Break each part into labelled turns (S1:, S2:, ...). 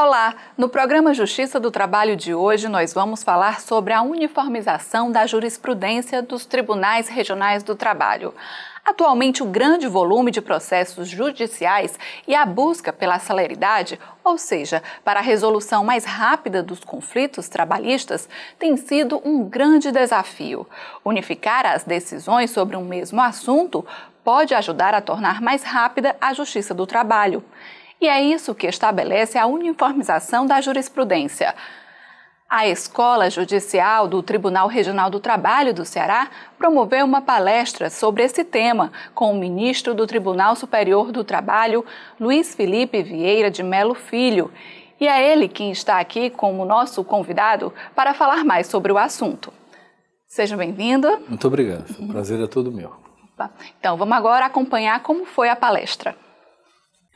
S1: Olá! No programa Justiça do Trabalho de hoje, nós vamos falar sobre a uniformização da jurisprudência dos tribunais regionais do trabalho. Atualmente, o grande volume de processos judiciais e a busca pela celeridade, ou seja, para a resolução mais rápida dos conflitos trabalhistas, tem sido um grande desafio. Unificar as decisões sobre um mesmo assunto pode ajudar a tornar mais rápida a justiça do trabalho e é isso que estabelece a uniformização da jurisprudência. A Escola Judicial do Tribunal Regional do Trabalho do Ceará promoveu uma palestra sobre esse tema com o ministro do Tribunal Superior do Trabalho, Luiz Felipe Vieira de Melo Filho. E é ele quem está aqui como nosso convidado para falar mais sobre o assunto. Seja bem-vindo.
S2: Muito obrigado, o prazer é todo meu.
S1: Então, vamos agora acompanhar como foi a palestra.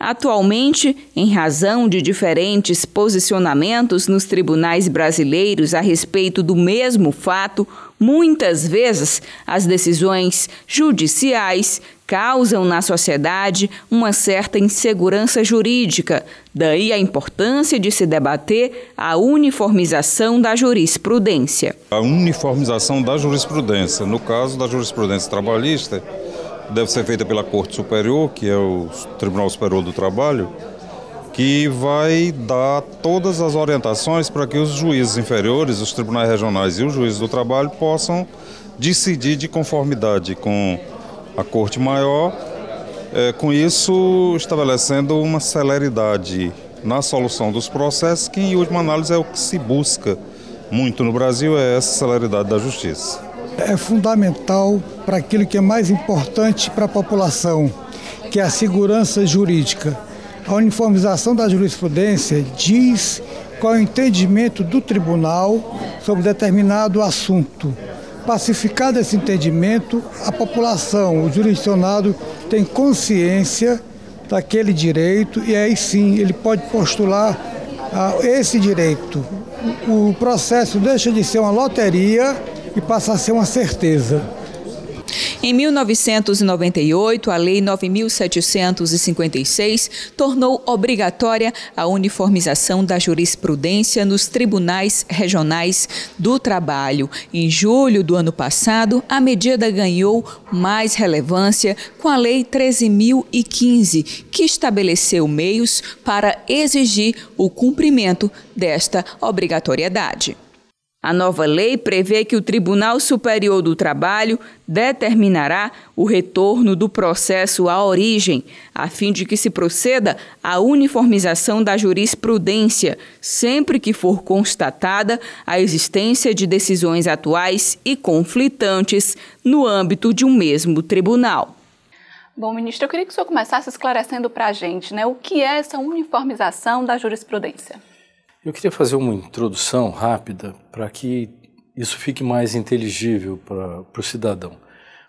S2: Atualmente,
S3: em razão de diferentes posicionamentos nos tribunais brasileiros a respeito do mesmo fato, muitas vezes as decisões judiciais causam na sociedade uma certa insegurança jurídica, daí a importância de se debater a uniformização da jurisprudência.
S2: A uniformização da jurisprudência, no caso da jurisprudência trabalhista, deve ser feita pela Corte Superior, que é o Tribunal Superior do Trabalho, que vai dar todas as orientações para que os juízes inferiores, os tribunais regionais e os juízes do trabalho possam decidir de conformidade com a Corte Maior, é, com isso estabelecendo uma celeridade na solução dos processos, que em última análise é o que se busca muito no Brasil, é essa celeridade
S1: da justiça
S2: é fundamental para aquilo que é mais importante para a população, que é a segurança jurídica. A uniformização da jurisprudência diz qual é o entendimento do tribunal sobre determinado assunto. Pacificado esse entendimento, a população, o jurisdicionado, tem consciência daquele direito e aí sim ele pode postular ah, esse direito. O processo deixa de ser uma loteria e passa a ser uma certeza.
S3: Em 1998, a Lei 9756 tornou obrigatória a uniformização da jurisprudência nos tribunais regionais do trabalho. Em julho do ano passado, a medida ganhou mais relevância com a Lei 13015, que estabeleceu meios para exigir o cumprimento desta obrigatoriedade. A nova lei prevê que o Tribunal Superior do Trabalho determinará o retorno do processo à origem, a fim de que se proceda à uniformização da jurisprudência, sempre que for constatada a existência de decisões atuais e conflitantes no âmbito de um mesmo tribunal.
S1: Bom, ministro, eu queria que o senhor começasse esclarecendo para a gente né, o que é essa uniformização da jurisprudência.
S2: Eu queria fazer uma introdução rápida para que isso fique mais inteligível para, o cidadão.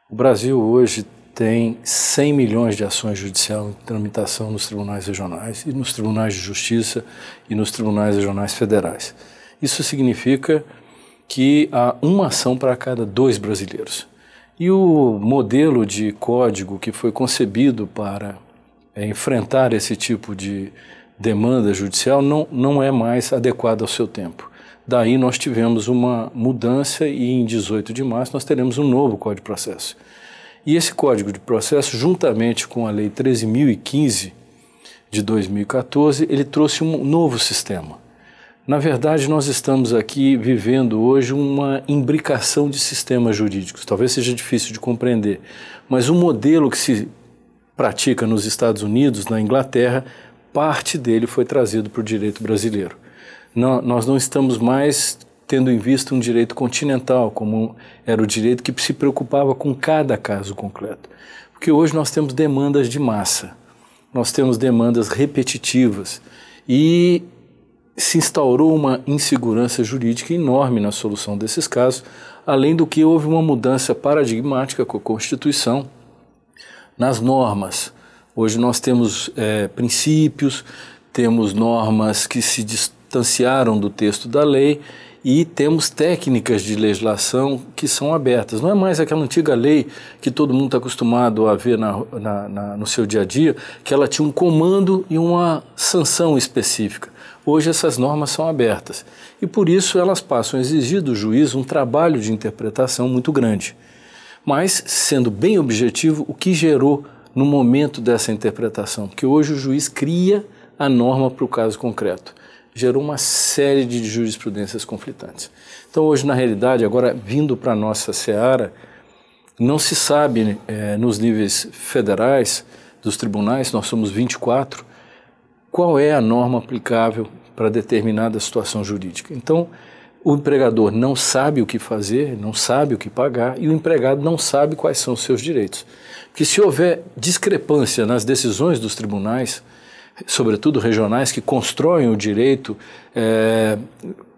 S2: O Brasil hoje tem 100 milhões de ações judiciais em tramitação nos tribunais regionais e nos tribunais de justiça e nos tribunais regionais federais. Isso significa que há uma ação para cada dois brasileiros. E o modelo de código que foi concebido para é, enfrentar esse tipo de demanda judicial não, não é mais adequada ao seu tempo. Daí nós tivemos uma mudança e em 18 de março nós teremos um novo Código de Processo. E esse Código de Processo, juntamente com a Lei 13.015 de 2014, ele trouxe um novo sistema. Na verdade, nós estamos aqui vivendo hoje uma imbricação de sistemas jurídicos. Talvez seja difícil de compreender, mas o modelo que se pratica nos Estados Unidos, na Inglaterra, parte dele foi trazido para o direito brasileiro. Não, nós não estamos mais tendo em vista um direito continental, como era o direito que se preocupava com cada caso concreto. Porque hoje nós temos demandas de massa, nós temos demandas repetitivas e se instaurou uma insegurança jurídica enorme na solução desses casos, além do que houve uma mudança paradigmática com a Constituição nas normas Hoje nós temos é, princípios, temos normas que se distanciaram do texto da lei e temos técnicas de legislação que são abertas. Não é mais aquela antiga lei que todo mundo está acostumado a ver na, na, na, no seu dia a dia, que ela tinha um comando e uma sanção específica. Hoje essas normas são abertas e por isso elas passam a exigir do juiz um trabalho de interpretação muito grande. Mas, sendo bem objetivo, o que gerou no momento dessa interpretação, porque hoje o juiz cria a norma para o caso concreto. Gerou uma série de jurisprudências conflitantes. Então, hoje, na realidade, agora vindo para a nossa seara, não se sabe é, nos níveis federais dos tribunais, nós somos 24, qual é a norma aplicável para determinada situação jurídica. Então, o empregador não sabe o que fazer, não sabe o que pagar e o empregado não sabe quais são os seus direitos. Porque se houver discrepância nas decisões dos tribunais, sobretudo regionais, que constroem o direito é,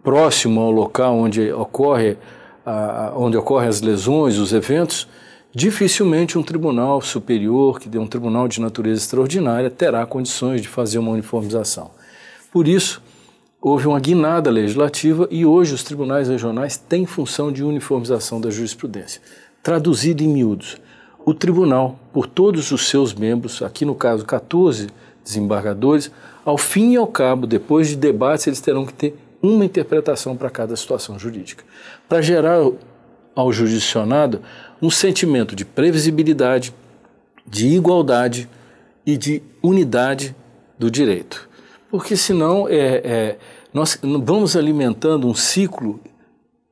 S2: próximo ao local onde, ocorre, a, onde ocorrem as lesões, os eventos, dificilmente um tribunal superior, que dê é um tribunal de natureza extraordinária, terá condições de fazer uma uniformização. Por isso, houve uma guinada legislativa e hoje os tribunais regionais têm função de uniformização da jurisprudência. Traduzido em miúdos, o tribunal, por todos os seus membros, aqui no caso 14 desembargadores, ao fim e ao cabo, depois de debates, eles terão que ter uma interpretação para cada situação jurídica. Para gerar ao jurisdicionado um sentimento de previsibilidade, de igualdade e de unidade do direito. Porque senão é, é nós vamos alimentando um ciclo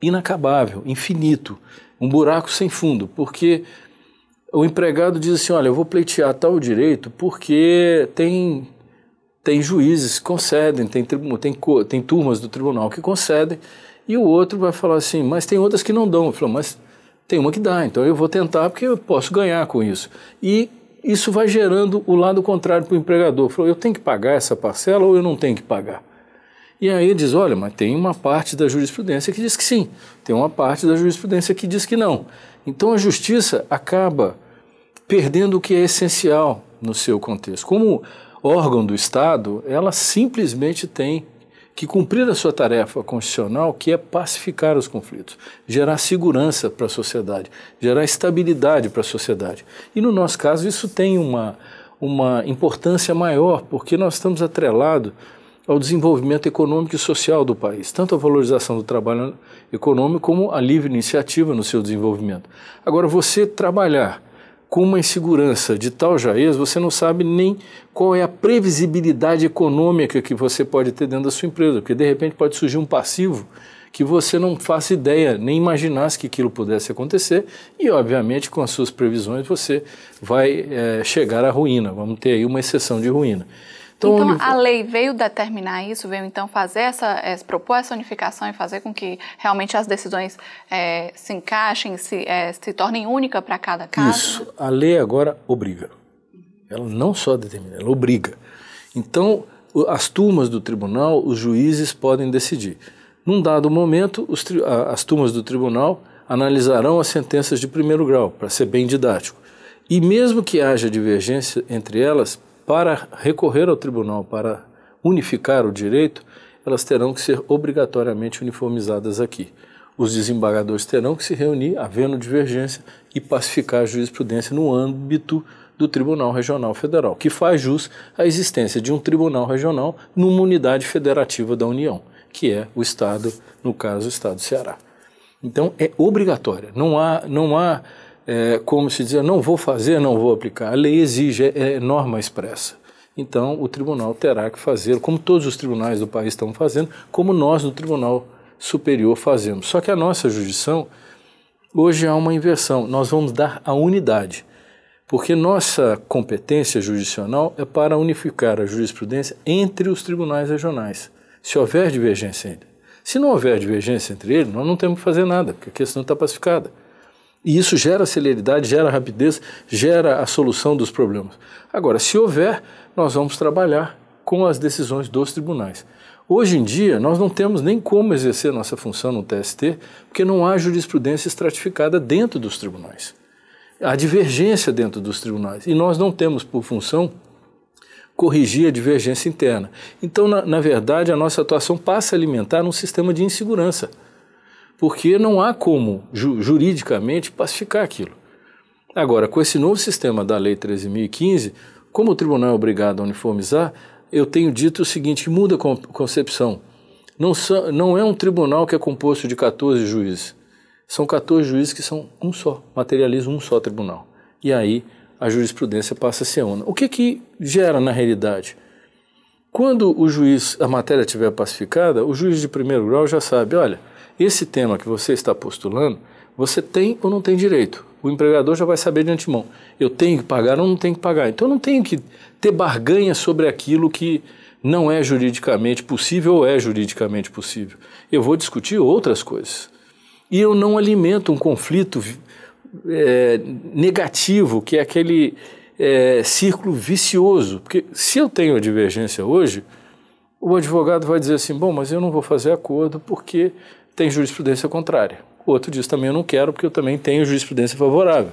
S2: inacabável, infinito, um buraco sem fundo, porque o empregado diz assim: olha, eu vou pleitear tal direito porque tem, tem juízes que concedem, tem, tem, tem turmas do tribunal que concedem, e o outro vai falar assim: mas tem outras que não dão. Ele falou: mas tem uma que dá, então eu vou tentar porque eu posso ganhar com isso. E isso vai gerando o lado contrário para o empregador: falou, eu tenho que pagar essa parcela ou eu não tenho que pagar? E aí diz: olha, mas tem uma parte da jurisprudência que diz que sim, tem uma parte da jurisprudência que diz que não. Então a justiça acaba perdendo o que é essencial no seu contexto. Como órgão do Estado, ela simplesmente tem que cumprir a sua tarefa constitucional, que é pacificar os conflitos, gerar segurança para a sociedade, gerar estabilidade para a sociedade. E no nosso caso, isso tem uma, uma importância maior, porque nós estamos atrelados ao desenvolvimento econômico e social do país, tanto a valorização do trabalho econômico como a livre iniciativa no seu desenvolvimento. Agora, você trabalhar com uma insegurança de tal jaez, você não sabe nem qual é a previsibilidade econômica que você pode ter dentro da sua empresa, porque de repente pode surgir um passivo que você não faça ideia, nem imaginasse que aquilo pudesse acontecer, e obviamente com as suas previsões você vai é, chegar à ruína, vamos ter aí uma exceção de ruína. Então, então a
S1: lei veio determinar isso, veio então fazer essa, é, propor essa unificação e fazer com que realmente as decisões é, se encaixem, se, é, se tornem única para cada caso?
S2: Isso, a lei agora obriga. Ela não só determina, ela obriga. Então, as turmas do tribunal, os juízes podem decidir. Num dado momento, tri, as turmas do tribunal analisarão as sentenças de primeiro grau, para ser bem didático. E mesmo que haja divergência entre elas, para recorrer ao tribunal para unificar o direito, elas terão que ser obrigatoriamente uniformizadas aqui. Os desembargadores terão que se reunir, havendo divergência, e pacificar a jurisprudência no âmbito do Tribunal Regional Federal, que faz jus à existência de um tribunal regional numa unidade federativa da União, que é o Estado, no caso, o Estado do Ceará. Então, é obrigatória. Não há, não há é, como se dizer, não vou fazer, não vou aplicar. A lei exige, é, é norma expressa. Então, o tribunal terá que fazer, como todos os tribunais do país estão fazendo, como nós do Tribunal Superior fazemos. Só que a nossa jurisdição, hoje há uma inversão. Nós vamos dar a unidade, porque nossa competência jurisdicional é para unificar a jurisprudência entre os tribunais regionais, se houver divergência ainda. Se não houver divergência entre eles, nós não temos que fazer nada, porque a questão está pacificada. E isso gera celeridade, gera rapidez, gera a solução dos problemas. Agora, se houver, nós vamos trabalhar com as decisões dos tribunais. Hoje em dia, nós não temos nem como exercer nossa função no TST, porque não há jurisprudência estratificada dentro dos tribunais. Há divergência dentro dos tribunais e nós não temos por função corrigir a divergência interna. Então, na, na verdade, a nossa atuação passa a alimentar um sistema de insegurança porque não há como ju juridicamente pacificar aquilo. Agora, com esse novo sistema da Lei 13.015, como o tribunal é obrigado a uniformizar, eu tenho dito o seguinte: muda a concepção. Não, não é um tribunal que é composto de 14 juízes. São 14 juízes que são um só, materializam um só tribunal. E aí a jurisprudência passa a ser una. O que, que gera na realidade? Quando o juiz, a matéria estiver pacificada, o juiz de primeiro grau já sabe: olha, esse tema que você está postulando, você tem ou não tem direito. O empregador já vai saber de antemão. Eu tenho que pagar ou não tenho que pagar. Então eu não tenho que ter barganha sobre aquilo que não é juridicamente possível ou é juridicamente possível. Eu vou discutir outras coisas. E eu não alimento um conflito é, negativo, que é aquele é, círculo vicioso. Porque se eu tenho a divergência hoje, o advogado vai dizer assim: bom, mas eu não vou fazer acordo porque tem jurisprudência contrária. O outro diz também eu não quero porque eu também tenho jurisprudência favorável.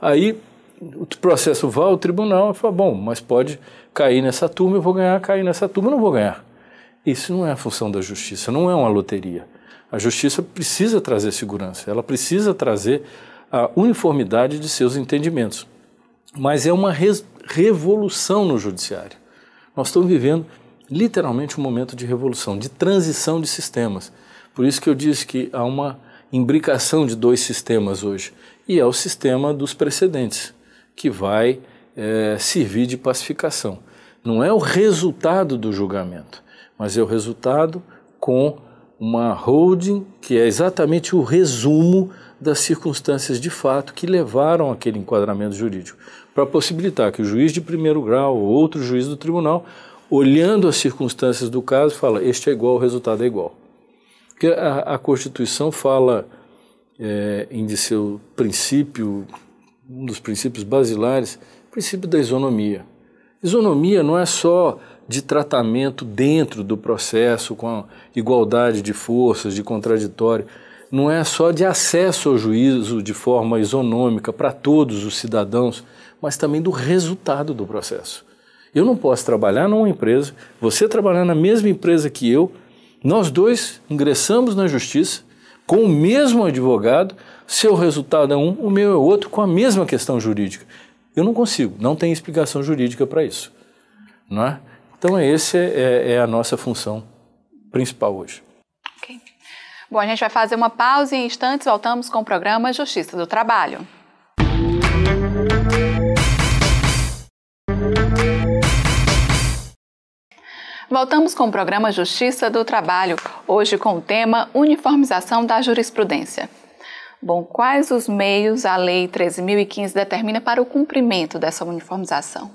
S2: Aí o processo vai ao tribunal e fala, bom, mas pode cair nessa turma, eu vou ganhar, cair nessa turma, eu não vou ganhar. Isso não é a função da justiça, não é uma loteria. A justiça precisa trazer segurança, ela precisa trazer a uniformidade de seus entendimentos. Mas é uma revolução no judiciário. Nós estamos vivendo literalmente um momento de revolução, de transição de sistemas. Por isso que eu disse que há uma imbricação de dois sistemas hoje. E é o sistema dos precedentes, que vai é, servir de pacificação. Não é o resultado do julgamento, mas é o resultado com uma holding que é exatamente o resumo das circunstâncias de fato que levaram aquele enquadramento jurídico, para possibilitar que o juiz de primeiro grau ou outro juiz do tribunal, olhando as circunstâncias do caso, fala: este é igual, o resultado é igual. Porque a, a Constituição fala é, em de seu princípio, um dos princípios basilares, o princípio da isonomia. Isonomia não é só de tratamento dentro do processo, com igualdade de forças, de contraditório. Não é só de acesso ao juízo de forma isonômica para todos os cidadãos, mas também do resultado do processo. Eu não posso trabalhar numa empresa, você trabalhar na mesma empresa que eu, nós dois ingressamos na justiça com o mesmo advogado, seu resultado é um, o meu é outro, com a mesma questão jurídica. Eu não consigo, não tem explicação jurídica para isso. Não é? Então, é, essa é, é, é a nossa função principal hoje. Okay.
S1: Bom, a gente vai fazer uma pausa e em instantes voltamos com o programa Justiça do Trabalho. Voltamos com o programa Justiça do Trabalho, hoje com o tema Uniformização da Jurisprudência. Bom, quais os meios a Lei 13.015 determina para o cumprimento dessa uniformização?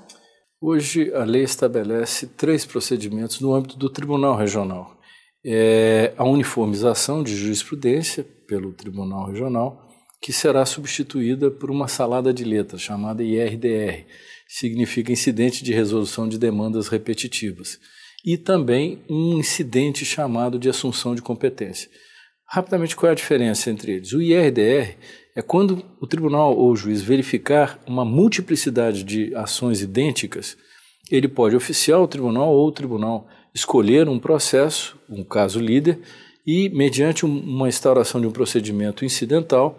S2: Hoje, a lei estabelece três procedimentos no âmbito do Tribunal Regional: é a uniformização de jurisprudência pelo Tribunal Regional, que será substituída por uma salada de letras chamada IRDR, significa Incidente de Resolução de Demandas Repetitivas e também um incidente chamado de assunção de competência. Rapidamente, qual é a diferença entre eles? O IRDR é quando o tribunal ou o juiz verificar uma multiplicidade de ações idênticas, ele pode oficiar o tribunal ou o tribunal escolher um processo, um caso líder, e, mediante uma instauração de um procedimento incidental,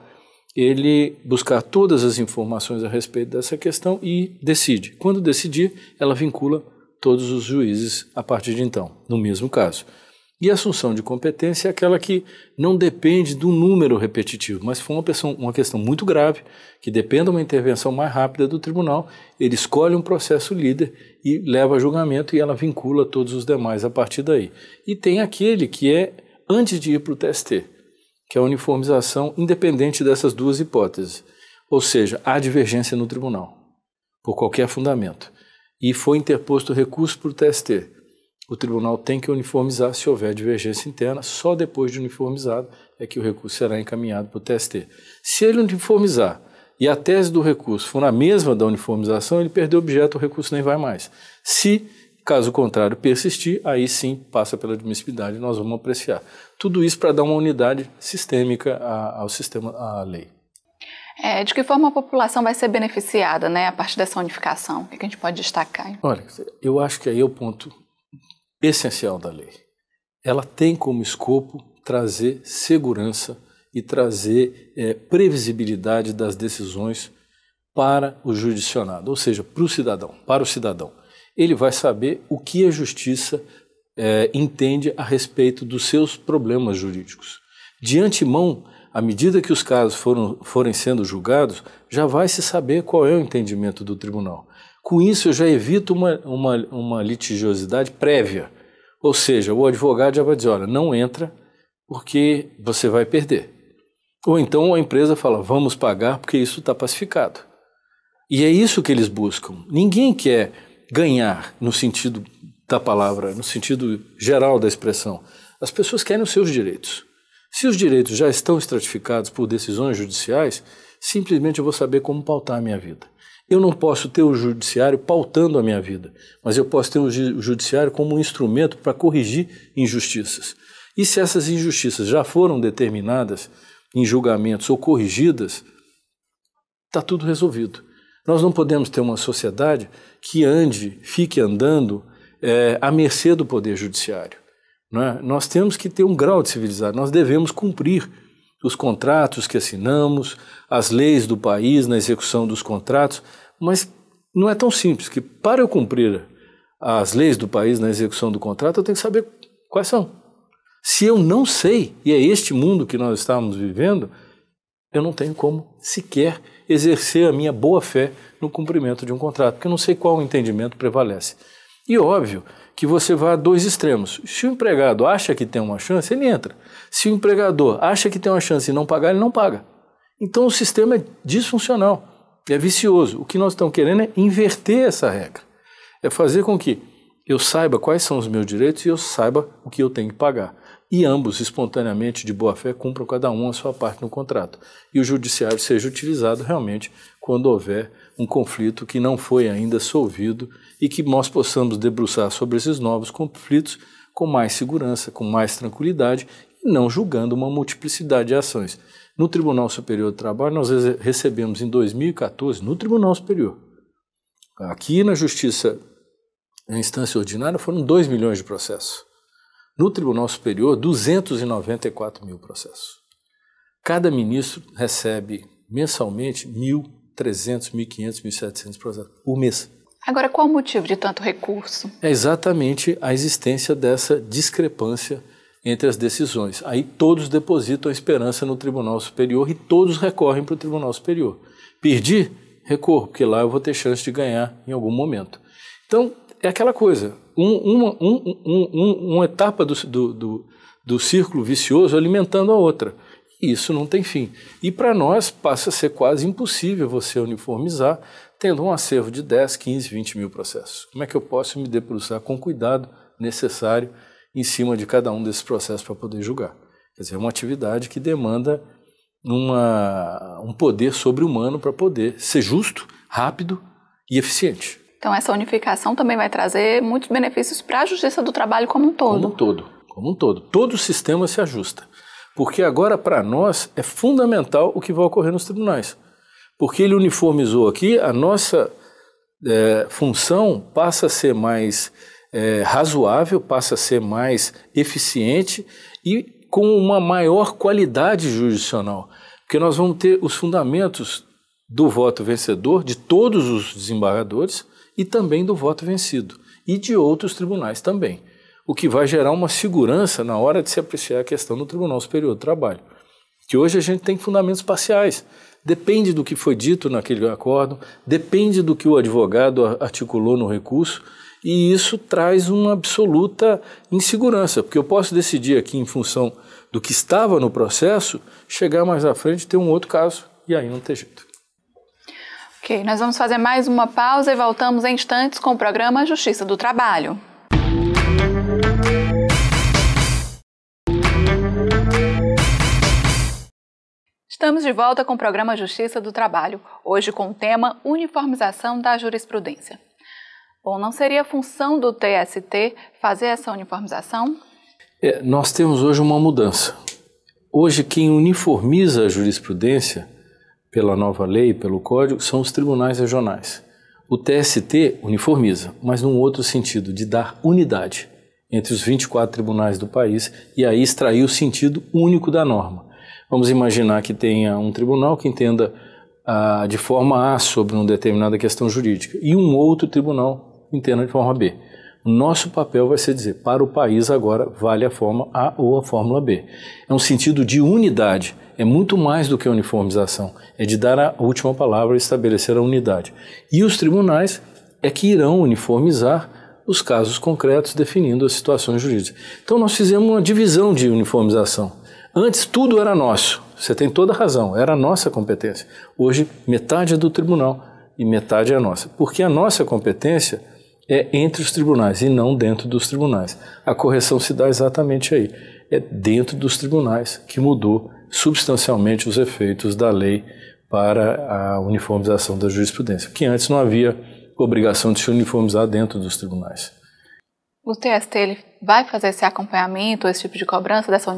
S2: ele buscar todas as informações a respeito dessa questão e decide. Quando decidir, ela vincula todos os juízes a partir de então, no mesmo caso. E a assunção de competência é aquela que não depende do número repetitivo, mas foi uma, pessoa, uma questão muito grave, que depende de uma intervenção mais rápida do tribunal. Ele escolhe um processo líder e leva a julgamento e ela vincula todos os demais a partir daí. E tem aquele que é antes de ir para o TST, que é a uniformização independente dessas duas hipóteses, ou seja, há divergência no tribunal, por qualquer fundamento e foi interposto recurso para o TST. O tribunal tem que uniformizar se houver divergência interna, só depois de uniformizado é que o recurso será encaminhado para o TST. Se ele uniformizar e a tese do recurso for na mesma da uniformização, ele perdeu o objeto, o recurso nem vai mais. Se, caso contrário, persistir, aí sim passa pela admissibilidade e nós vamos apreciar. Tudo isso para dar uma unidade sistêmica ao sistema, à lei.
S1: É, de que forma a população vai ser beneficiada né, a partir dessa unificação? O que a gente pode destacar?
S2: Olha, eu acho que aí é o ponto essencial da lei. Ela tem como escopo trazer segurança e trazer é, previsibilidade das decisões para o judicionado, ou seja, para o cidadão, para o cidadão. Ele vai saber o que a justiça é, entende a respeito dos seus problemas jurídicos. De antemão, à medida que os casos foram, forem sendo julgados, já vai se saber qual é o entendimento do tribunal. Com isso, eu já evito uma, uma, uma litigiosidade prévia. Ou seja, o advogado já vai dizer: olha, não entra porque você vai perder. Ou então a empresa fala: vamos pagar porque isso está pacificado. E é isso que eles buscam. Ninguém quer ganhar no sentido da palavra, no sentido geral da expressão. As pessoas querem os seus direitos. Se os direitos já estão estratificados por decisões judiciais, simplesmente eu vou saber como pautar a minha vida. Eu não posso ter o judiciário pautando a minha vida, mas eu posso ter o judiciário como um instrumento para corrigir injustiças. E se essas injustiças já foram determinadas em julgamentos ou corrigidas, está tudo resolvido. Nós não podemos ter uma sociedade que ande, fique andando é, à mercê do poder judiciário. Né? Nós temos que ter um grau de civilizado, nós devemos cumprir os contratos que assinamos, as leis do país na execução dos contratos, mas não é tão simples que para eu cumprir as leis do país na execução do contrato, eu tenho que saber quais são. Se eu não sei, e é este mundo que nós estamos vivendo, eu não tenho como sequer exercer a minha boa fé no cumprimento de um contrato, porque eu não sei qual entendimento prevalece. E óbvio que você vá a dois extremos. Se o empregado acha que tem uma chance, ele entra. Se o empregador acha que tem uma chance e não pagar, ele não paga. Então o sistema é disfuncional, é vicioso. O que nós estamos querendo é inverter essa regra. É fazer com que eu saiba quais são os meus direitos e eu saiba o que eu tenho que pagar e ambos, espontaneamente, de boa fé, cumpram cada um a sua parte no contrato. E o judiciário seja utilizado realmente quando houver um conflito que não foi ainda solvido e que nós possamos debruçar sobre esses novos conflitos com mais segurança, com mais tranquilidade e não julgando uma multiplicidade de ações. No Tribunal Superior do Trabalho, nós recebemos em 2014, no Tribunal Superior, aqui na Justiça, na instância ordinária, foram 2 milhões de processos no Tribunal Superior 294 mil processos. Cada ministro recebe mensalmente 1.300, 1.500, 1.700 processos por mês.
S1: Agora, qual o motivo de tanto recurso?
S2: É exatamente a existência dessa discrepância entre as decisões. Aí todos depositam a esperança no Tribunal Superior e todos recorrem para o Tribunal Superior. Perdi? Recorro, porque lá eu vou ter chance de ganhar em algum momento. Então, é aquela coisa, um, uma, um, uma etapa do, do, do, do círculo vicioso alimentando a outra. Isso não tem fim. E para nós passa a ser quase impossível você uniformizar, tendo um acervo de 10, 15, 20 mil processos. Como é que eu posso me debruçar com o cuidado necessário em cima de cada um desses processos para poder julgar? Quer dizer, é uma atividade que demanda uma, um poder sobre-humano para poder ser justo, rápido e eficiente.
S1: Então, essa unificação também vai trazer muitos benefícios para a justiça do trabalho como um todo. Como
S2: um todo, como um todo. Todo o sistema se ajusta. Porque agora, para nós, é fundamental o que vai ocorrer nos tribunais. Porque ele uniformizou aqui, a nossa é, função passa a ser mais é, razoável, passa a ser mais eficiente e com uma maior qualidade jurisdicional. Porque nós vamos ter os fundamentos do voto vencedor de todos os desembargadores, e também do voto vencido e de outros tribunais também, o que vai gerar uma segurança na hora de se apreciar a questão no Tribunal Superior do Trabalho. Que hoje a gente tem fundamentos parciais. Depende do que foi dito naquele acordo, depende do que o advogado articulou no recurso, e isso traz uma absoluta insegurança, porque eu posso decidir aqui em função do que estava no processo, chegar mais à frente e ter um outro caso, e aí não ter jeito.
S1: Ok, nós vamos fazer mais uma pausa e voltamos em instantes com o programa Justiça do Trabalho. Estamos de volta com o programa Justiça do Trabalho, hoje com o tema Uniformização da Jurisprudência. Bom, não seria função do TST fazer essa uniformização?
S2: É, nós temos hoje uma mudança. Hoje, quem uniformiza a jurisprudência pela nova lei, pelo código, são os tribunais regionais. O TST uniformiza, mas num outro sentido, de dar unidade entre os 24 tribunais do país e aí extrair o sentido único da norma. Vamos imaginar que tenha um tribunal que entenda ah, de forma A sobre uma determinada questão jurídica e um outro tribunal entenda de forma B. Nosso papel vai ser dizer, para o país agora vale a Fórmula A ou a Fórmula B. É um sentido de unidade, é muito mais do que uniformização, é de dar a última palavra e estabelecer a unidade. E os tribunais é que irão uniformizar os casos concretos definindo as situações jurídicas. Então nós fizemos uma divisão de uniformização. Antes tudo era nosso, você tem toda a razão, era a nossa competência. Hoje metade é do tribunal e metade é nossa, porque a nossa competência é entre os tribunais e não dentro dos tribunais. A correção se dá exatamente aí. É dentro dos tribunais que mudou substancialmente os efeitos da lei para a uniformização da jurisprudência, que antes não havia obrigação de se uniformizar dentro dos tribunais.
S1: O TST ele vai fazer esse acompanhamento, esse tipo de cobrança dessa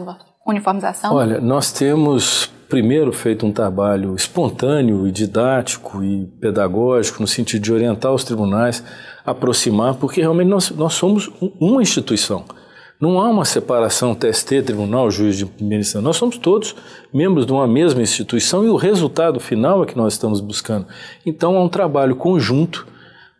S1: uniformização? Olha,
S2: nós temos primeiro feito um trabalho espontâneo e didático e pedagógico, no sentido de orientar os tribunais, aproximar, porque realmente nós, nós somos uma instituição. Não há uma separação TST, tribunal, juiz de primeira instância. Nós somos todos membros de uma mesma instituição e o resultado final é que nós estamos buscando. Então há um trabalho conjunto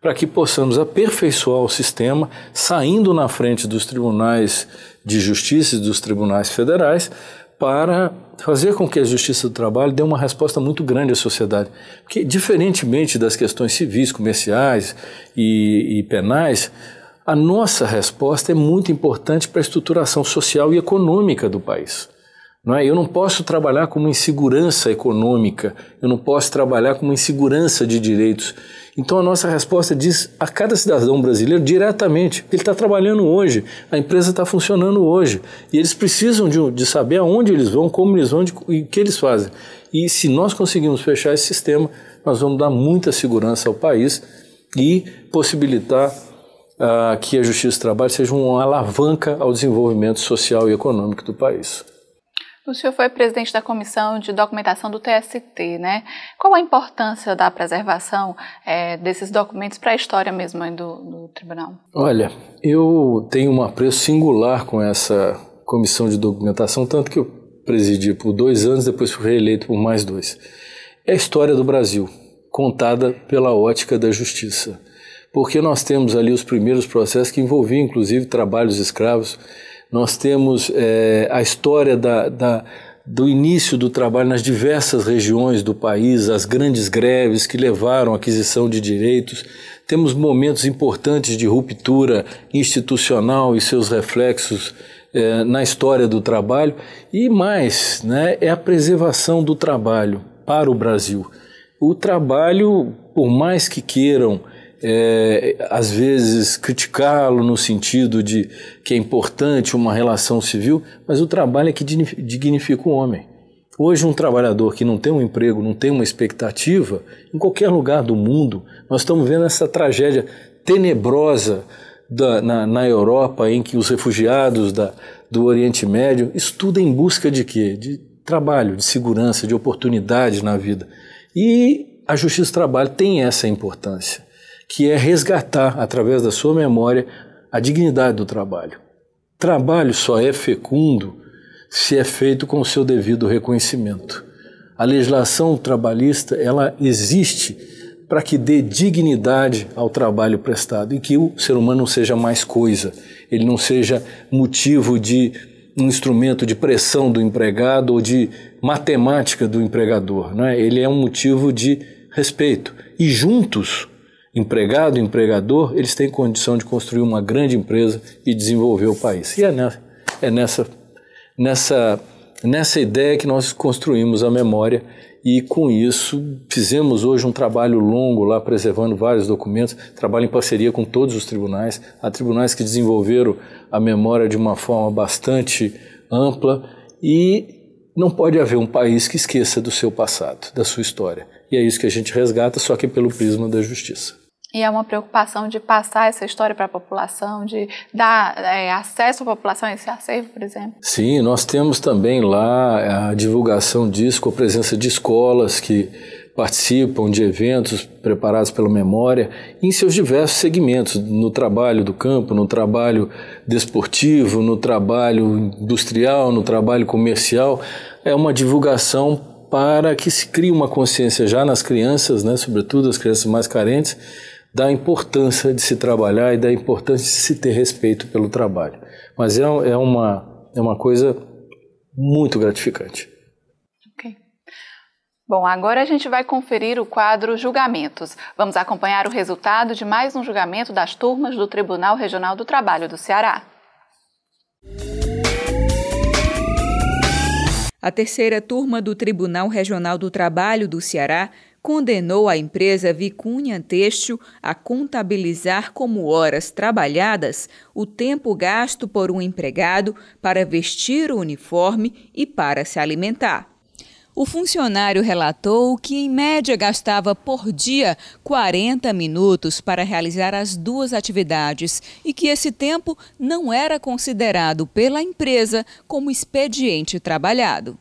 S2: para que possamos aperfeiçoar o sistema, saindo na frente dos tribunais de justiça e dos tribunais federais, para fazer com que a justiça do trabalho dê uma resposta muito grande à sociedade. Porque, diferentemente das questões civis, comerciais e, e penais, a nossa resposta é muito importante para a estruturação social e econômica do país. Não é? Eu não posso trabalhar com uma insegurança econômica, eu não posso trabalhar com uma insegurança de direitos. Então a nossa resposta diz a cada cidadão brasileiro diretamente: ele está trabalhando hoje, a empresa está funcionando hoje, e eles precisam de, de, saber aonde eles vão, como eles vão e o que eles fazem. E se nós conseguirmos fechar esse sistema, nós vamos dar muita segurança ao país e possibilitar ah, que a Justiça do Trabalho seja uma alavanca ao desenvolvimento social e econômico do país.
S1: O senhor foi presidente da comissão de documentação do TST, né? Qual a importância da preservação é, desses documentos para a história mesmo do, do tribunal?
S2: Olha, eu tenho um apreço singular com essa comissão de documentação, tanto que eu presidi por dois anos, depois fui reeleito por mais dois. É a história do Brasil, contada pela ótica da justiça. Porque nós temos ali os primeiros processos que envolviam, inclusive, trabalhos escravos nós temos é, a história da, da, do início do trabalho nas diversas regiões do país, as grandes greves que levaram à aquisição de direitos. Temos momentos importantes de ruptura institucional e seus reflexos é, na história do trabalho. E mais, né, é a preservação do trabalho para o Brasil. O trabalho, por mais que queiram, é, às vezes criticá-lo no sentido de que é importante uma relação civil, mas o trabalho é que dignifica o homem. Hoje, um trabalhador que não tem um emprego, não tem uma expectativa, em qualquer lugar do mundo, nós estamos vendo essa tragédia tenebrosa da, na, na, Europa, em que os refugiados da, do Oriente Médio estudam em busca de quê? De trabalho, de segurança, de oportunidade na vida. E a Justiça do Trabalho tem essa importância que é resgatar, através da sua memória, a dignidade do trabalho. Trabalho só é fecundo se é feito com o seu devido reconhecimento. A legislação trabalhista, ela existe para que dê dignidade ao trabalho prestado e que o ser humano não seja mais coisa, ele não seja motivo de um instrumento de pressão do empregado ou de matemática do empregador. Né? Ele é um motivo de respeito. E juntos, empregado, empregador, eles têm condição de construir uma grande empresa e desenvolver o país. E é nessa, é nessa, nessa, nessa ideia que nós construímos a memória e com isso fizemos hoje um trabalho longo lá preservando vários documentos, trabalho em parceria com todos os tribunais, há tribunais que desenvolveram a memória de uma forma bastante ampla e não pode haver um país que esqueça do seu passado, da sua história. E é isso que a gente resgata, só que pelo prisma da justiça.
S1: E é uma preocupação de passar essa história para a população, de dar é, acesso à população a esse acervo, por
S2: exemplo? Sim, nós temos também lá a divulgação disso, com a presença de escolas que participam de eventos preparados pela memória em seus diversos segmentos, no trabalho do campo, no trabalho desportivo, no trabalho industrial, no trabalho comercial. É uma divulgação para que se crie uma consciência já nas crianças, né, sobretudo as crianças mais carentes, da importância de se trabalhar e da importância de se ter respeito pelo trabalho. Mas é, é, uma, é uma coisa muito gratificante. Ok.
S1: Bom, agora a gente vai conferir o quadro Julgamentos. Vamos acompanhar o resultado de mais um julgamento das turmas do Tribunal Regional do Trabalho do Ceará.
S3: A terceira turma do Tribunal Regional do Trabalho do Ceará condenou a empresa Vicunha Têxtil a contabilizar como horas trabalhadas o tempo gasto por um empregado para vestir o uniforme e para se alimentar. O funcionário relatou que, em média, gastava por dia 40 minutos para realizar as duas atividades e que esse tempo não era considerado pela empresa como expediente trabalhado.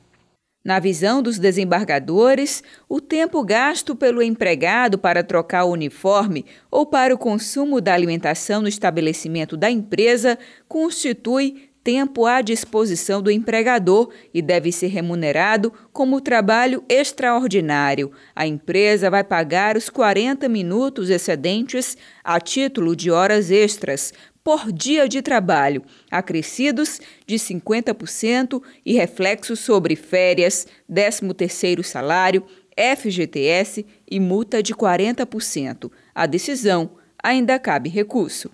S3: Na visão dos desembargadores, o tempo gasto pelo empregado para trocar o uniforme ou para o consumo da alimentação no estabelecimento da empresa constitui tempo à disposição do empregador e deve ser remunerado como trabalho extraordinário. A empresa vai pagar os 40 minutos excedentes a título de horas extras, por dia de trabalho, acrescidos de 50% e reflexos sobre férias, 13º salário, FGTS e multa de 40%. A decisão ainda cabe recurso.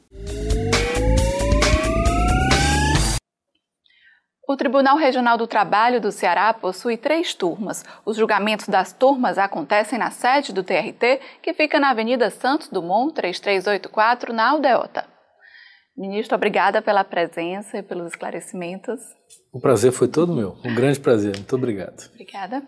S1: O Tribunal Regional do Trabalho do Ceará possui três turmas. Os julgamentos das turmas acontecem na sede do TRT, que fica na Avenida Santos Dumont, 3384, na Aldeota. Ministro, obrigada pela presença e pelos esclarecimentos.
S2: O prazer foi todo meu, um grande prazer. Muito obrigado.
S1: Obrigada.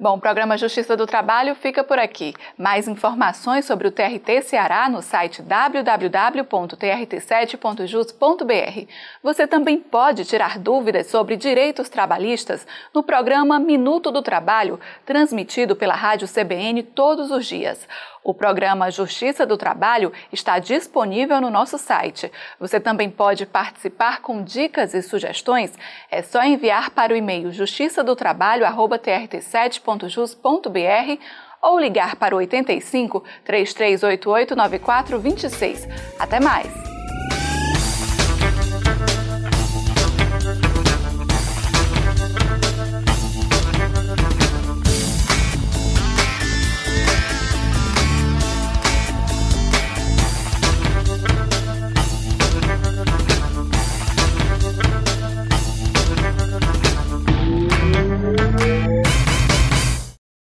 S1: Bom, o programa Justiça do Trabalho fica por aqui. Mais informações sobre o TRT Ceará no site www.trt7.jus.br. Você também pode tirar dúvidas sobre direitos trabalhistas no programa Minuto do Trabalho, transmitido pela Rádio CBN todos os dias. O programa Justiça do Trabalho está disponível no nosso site. Você também pode participar com dicas e sugestões. É só enviar para o e-mail justiçadotrabalho@trt7.jus.br ou ligar para 85 3388 9426. Até mais!